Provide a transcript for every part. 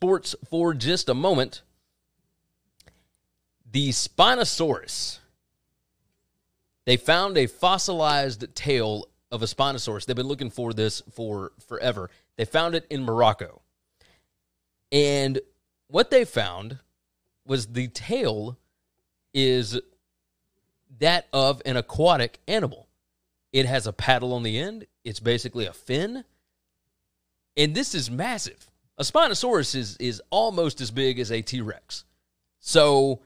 sports for just a moment. The Spinosaurus. They found a fossilized tail of a Spinosaurus. They've been looking for this for forever. They found it in Morocco. And what they found was the tail is that of an aquatic animal. It has a paddle on the end, it's basically a fin. And this is massive. A Spinosaurus is, is almost as big as a T Rex. So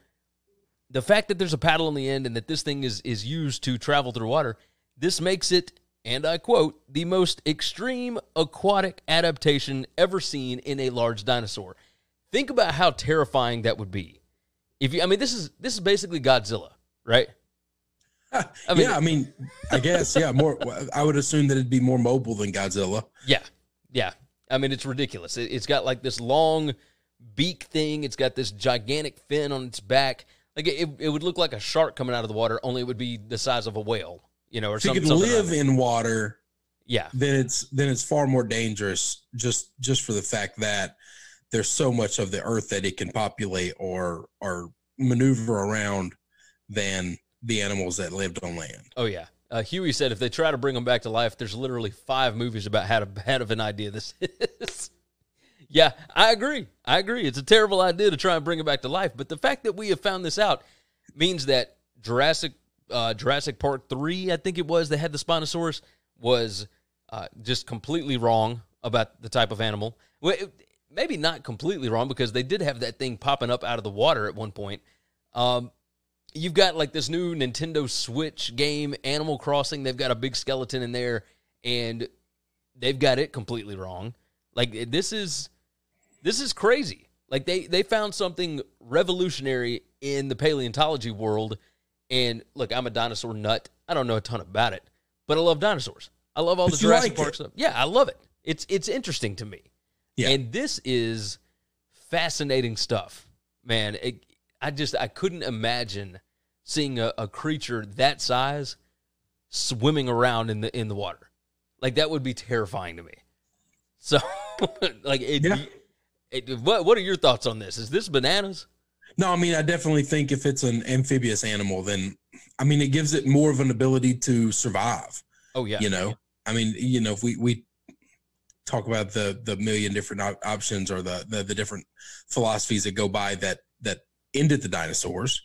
the fact that there's a paddle on the end and that this thing is, is used to travel through water, this makes it, and I quote, the most extreme aquatic adaptation ever seen in a large dinosaur. Think about how terrifying that would be. If you, I mean, this is this is basically Godzilla, right? I mean, yeah, I mean, I guess, yeah, more. I would assume that it'd be more mobile than Godzilla. Yeah, yeah, I mean, it's ridiculous. It, has got like this long beak thing. It's got this gigantic fin on its back. Like it, it would look like a shark coming out of the water, only it would be the size of a whale, you know, or if something. If you could live in water, yeah, then it's then it's far more dangerous. Just just for the fact that there's so much of the earth that it can populate or or maneuver around than the animals that lived on land. Oh yeah, uh, Huey said if they try to bring them back to life, there's literally five movies about how bad of an idea this is. yeah, I agree. I agree. It's a terrible idea to try and bring it back to life. But the fact that we have found this out means that Jurassic uh, Jurassic Park 3, I think it was, that had the Spinosaurus, was uh, just completely wrong about the type of animal. Well, it, maybe not completely wrong because they did have that thing popping up out of the water at one point. Um, you've got like this new Nintendo Switch game, Animal Crossing. They've got a big skeleton in there, and they've got it completely wrong. Like eh, this is this is crazy. Like they they found something revolutionary in the paleontology world. And look, I'm a dinosaur nut. I don't know a ton about it, but I love dinosaurs. I love all the Jurassic like Park it. stuff. Yeah, I love it. It's it's interesting to me. Yeah. And this is fascinating stuff, man. It, I just I couldn't imagine seeing a, a creature that size swimming around in the in the water. Like that would be terrifying to me. So, like, it, yeah. it, what what are your thoughts on this? Is this bananas? No, I mean, I definitely think if it's an amphibious animal, then I mean, it gives it more of an ability to survive. Oh yeah, you know, yeah. I mean, you know, if we we talk about the the million different op- options or the, the the different philosophies that go by that that ended the dinosaurs,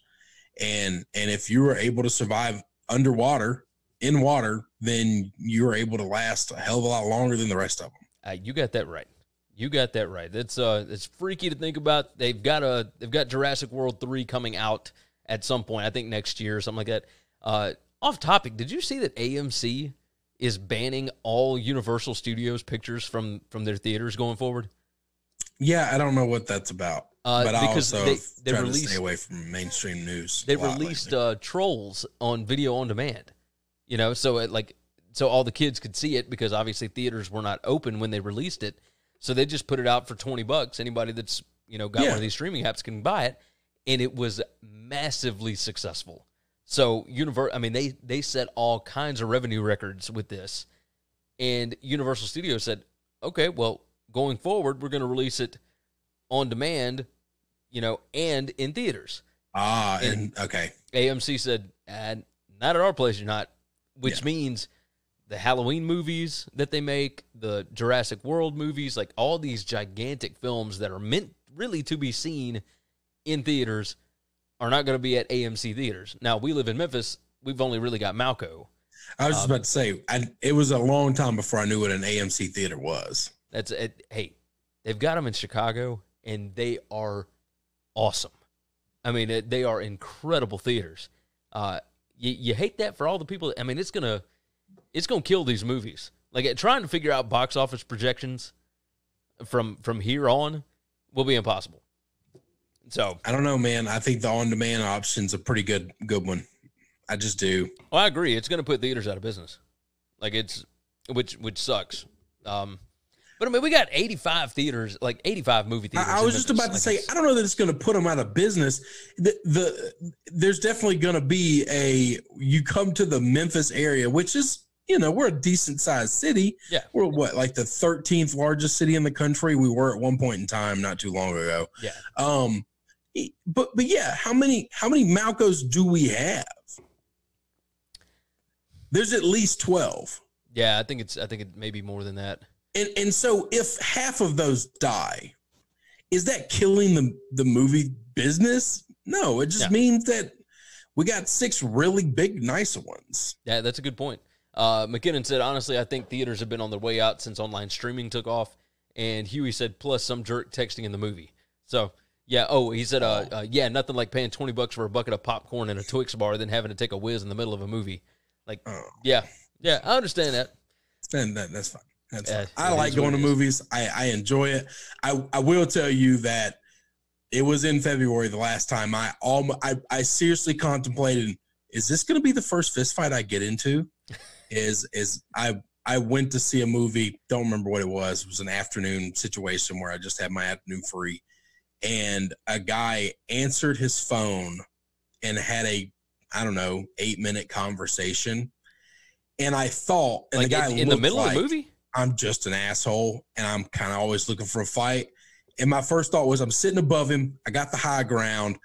and and if you were able to survive underwater in water, then you're able to last a hell of a lot longer than the rest of them. Uh, you got that right. You got that right. It's uh, it's freaky to think about. They've got a they've got Jurassic World three coming out at some point. I think next year or something like that. Uh, off topic. Did you see that AMC is banning all Universal Studios pictures from from their theaters going forward? Yeah, I don't know what that's about. Uh, but because I also they, they released, to stay away from mainstream news. They released uh, Trolls on video on demand. You know, so it, like so all the kids could see it because obviously theaters were not open when they released it. So they just put it out for twenty bucks. Anybody that's you know got yeah. one of these streaming apps can buy it, and it was massively successful. So universe, I mean they they set all kinds of revenue records with this, and Universal Studios said, okay, well going forward we're going to release it on demand you know, and in theaters. Ah, and, and okay. AMC said, ah, not at our place, you're not, which yeah. means the Halloween movies that they make, the Jurassic World movies, like all these gigantic films that are meant really to be seen in theaters are not going to be at AMC theaters. Now, we live in Memphis. We've only really got Malco. I was um, just about to say, I, it was a long time before I knew what an AMC theater was. That's it. Hey, they've got them in Chicago, and they are awesome. I mean, it, they are incredible theaters. Uh, you, you hate that for all the people. That, I mean, it's gonna it's gonna kill these movies. Like trying to figure out box office projections from from here on will be impossible. So I don't know, man. I think the on demand option's a pretty good good one. I just do. Well, I agree. It's going to put theaters out of business, like it's which which sucks. Um, but I mean, we got 85 theaters, like 85 movie theaters. I, I was just about to say, I don't know that it's going to put them out of business. The, the there's definitely going to be a you come to the Memphis area, which is you know we're a decent sized city. Yeah, we're what like the 13th largest city in the country. We were at one point in time not too long ago. Yeah. Um, but but yeah, how many how many Malcos do we have? There's at least 12. Yeah, I think it's I think it may be more than that. And and so if half of those die, is that killing the the movie business? No, it just yeah. means that we got six really big, nice ones. Yeah, that's a good point. Uh, McKinnon said, honestly, I think theaters have been on their way out since online streaming took off. And Huey said, plus some jerk texting in the movie. So, yeah. Oh, he said, uh, uh, yeah, nothing like paying 20 bucks for a bucket of popcorn and a Twix bar than having to take a whiz in the middle of a movie. Like, oh. yeah. Yeah, I understand that. And that, that's fine. I like going to movies. I, I enjoy it. I, I will tell you that it was in February the last time I all I, I seriously contemplated is this going to be the first fist fight I get into? is is I I went to see a movie. Don't remember what it was. It was an afternoon situation where I just had my afternoon free, and a guy answered his phone and had a I don't know eight minute conversation and I thought, and like the guy in, in the middle like, of the movie. I'm just an asshole and I'm kind of always looking for a fight. And my first thought was, I'm sitting above him. I got the high ground.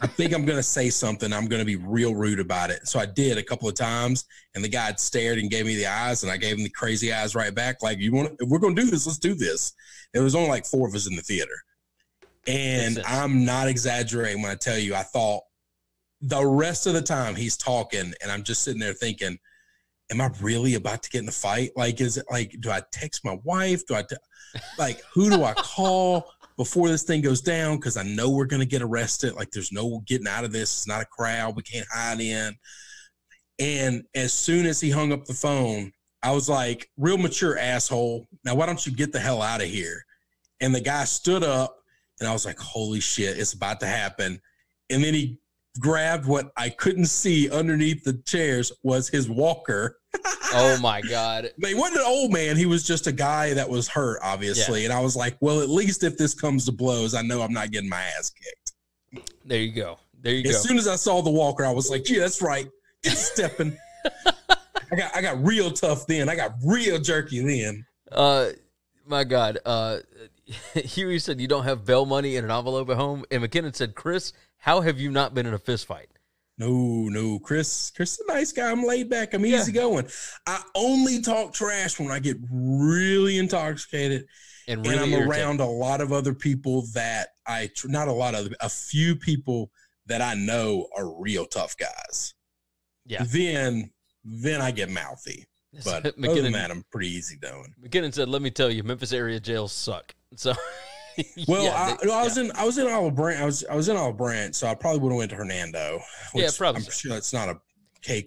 I think I'm going to say something. I'm going to be real rude about it. So I did a couple of times, and the guy had stared and gave me the eyes, and I gave him the crazy eyes right back. Like, you want? If we're going to do this, let's do this. There was only like four of us in the theater, and I'm not exaggerating when I tell you I thought the rest of the time he's talking, and I'm just sitting there thinking, am I really about to get in a fight? Like, is it like, do I text my wife? Do I, t- like, who do I call before this thing goes down? Cause I know we're going to get arrested. Like, there's no getting out of this. It's not a crowd we can't hide in. And as soon as he hung up the phone, I was like, real mature asshole. Now, why don't you get the hell out of here? And the guy stood up and I was like, holy shit, it's about to happen. And then he grabbed what I couldn't see underneath the chairs was his walker oh my god! But he wasn't an old man. He was just a guy that was hurt, obviously. Yeah. And I was like, well, at least if this comes to blows, I know I'm not getting my ass kicked. There you go. There you as go. As soon as I saw the Walker, I was like, yeah, that's right. It's stepping. I got I got real tough then. I got real jerky then. Uh, my God. Uh, Huey said you don't have bell money in an envelope at home, and McKinnon said, Chris, how have you not been in a fist fight? No, no, Chris. Chris is a nice guy. I'm laid back. I'm yeah. going. I only talk trash when I get really intoxicated, and, really and I'm irritated. around a lot of other people that I not a lot of a few people that I know are real tough guys. Yeah. Then then I get mouthy. But McKinnon, other than that, I'm pretty easy going. McKinnon said, "Let me tell you, Memphis area jails suck." So well, yeah, I, no, I was yeah. in I was in Olive Branch. I was I was in Olive Branch, so I probably would have went to Hernando. yeah, probably. I'm sure that's not a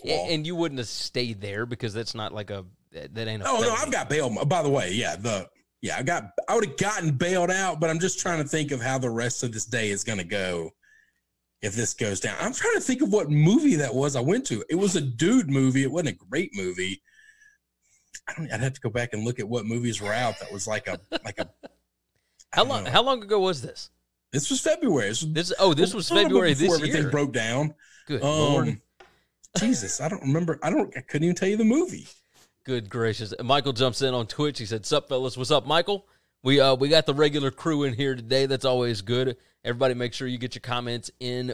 wall. And, you wouldn't have stayed there because that's not like a that ain't. A oh no, I've got bail. By the way, yeah, the yeah, I got I would have gotten bailed out, but I'm just trying to think of how the rest of this day is going to go if this goes down. I'm trying to think of what movie that was I went to. It was a dude movie. It wasn't a great movie. I don't. I'd have to go back and look at what movies were out that was like a like a how long? Know. How long ago was this? This was February. This, this oh, this was February before year. everything broke down. Good um, Lord. Jesus, I don't remember. I don't. I couldn't even tell you the movie. Good gracious! Michael jumps in on Twitch. He said, "Sup, fellas? What's up, Michael? We uh we got the regular crew in here today. That's always good. Everybody, make sure you get your comments in